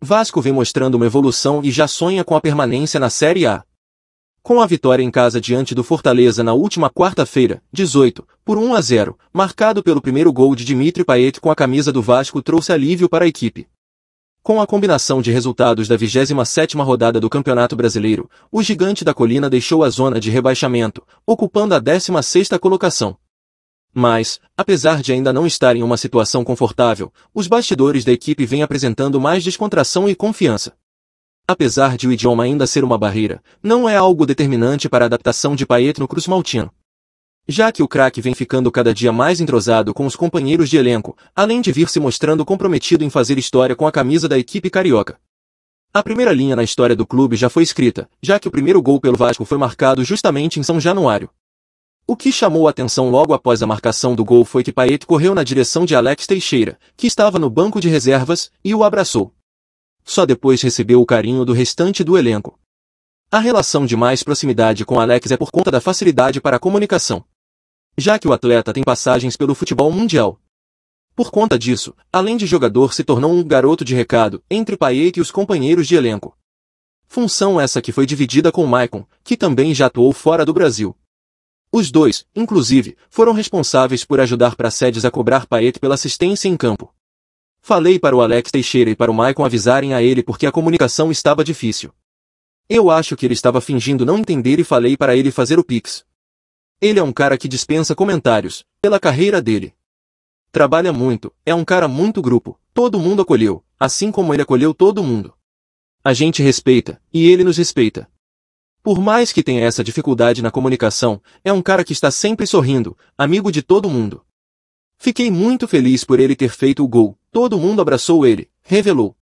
Vasco vem mostrando uma evolução e já sonha com a permanência na Série A. Com a vitória em casa diante do Fortaleza na última quarta-feira, 18, por 1 a 0, marcado pelo primeiro gol de Dimitri Payet com a camisa do Vasco trouxe alívio para a equipe. Com a combinação de resultados da 27ª rodada do Campeonato Brasileiro, o gigante da colina deixou a zona de rebaixamento, ocupando a 16ª colocação. Mas, apesar de ainda não estar em uma situação confortável, os bastidores da equipe vêm apresentando mais descontração e confiança. Apesar de o idioma ainda ser uma barreira, não é algo determinante para a adaptação de Paet no Cruz Maltino. Já que o craque vem ficando cada dia mais entrosado com os companheiros de elenco, além de vir se mostrando comprometido em fazer história com a camisa da equipe carioca. A primeira linha na história do clube já foi escrita, já que o primeiro gol pelo Vasco foi marcado justamente em São Januário. O que chamou a atenção logo após a marcação do gol foi que Payet correu na direção de Alex Teixeira, que estava no banco de reservas, e o abraçou. Só depois recebeu o carinho do restante do elenco. A relação de mais proximidade com Alex é por conta da facilidade para a comunicação. Já que o atleta tem passagens pelo futebol mundial, por conta disso, além de jogador se tornou um garoto de recado entre Payet e os companheiros de elenco. Função essa que foi dividida com Maicon, que também já atuou fora do Brasil. Os dois, inclusive, foram responsáveis por ajudar Pracedes a cobrar Paet pela assistência em campo. Falei para o Alex Teixeira e para o Maicon avisarem a ele porque a comunicação estava difícil. Eu acho que ele estava fingindo não entender e falei para ele fazer o pix. Ele é um cara que dispensa comentários, pela carreira dele. Trabalha muito, é um cara muito grupo, todo mundo acolheu, assim como ele acolheu todo mundo. A gente respeita, e ele nos respeita. Por mais que tenha essa dificuldade na comunicação, é um cara que está sempre sorrindo, amigo de todo mundo. Fiquei muito feliz por ele ter feito o gol, todo mundo abraçou ele, revelou.